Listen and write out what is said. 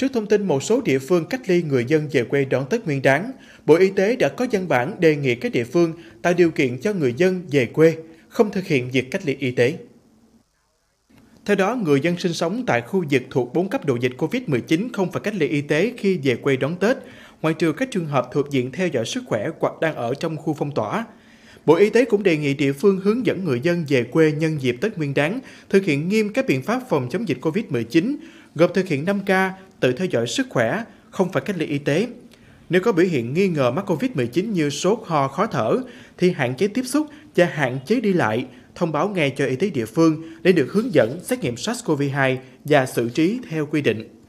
Trước thông tin một số địa phương cách ly người dân về quê đón Tết Nguyên đán, Bộ Y tế đã có văn bản đề nghị các địa phương tạo điều kiện cho người dân về quê, không thực hiện việc cách ly y tế. Theo đó, người dân sinh sống tại khu vực thuộc 4 cấp độ dịch COVID-19 không phải cách ly y tế khi về quê đón Tết, ngoại trừ các trường hợp thuộc diện theo dõi sức khỏe hoặc đang ở trong khu phong tỏa. Bộ Y tế cũng đề nghị địa phương hướng dẫn người dân về quê nhân dịp Tết Nguyên đáng thực hiện nghiêm các biện pháp phòng chống dịch COVID-19, gồm thực hiện 5K, tự theo dõi sức khỏe, không phải cách ly y tế. Nếu có biểu hiện nghi ngờ mắc COVID-19 như sốt, ho, khó thở, thì hạn chế tiếp xúc và hạn chế đi lại, thông báo ngay cho y tế địa phương để được hướng dẫn xét nghiệm SARS-CoV-2 và xử trí theo quy định.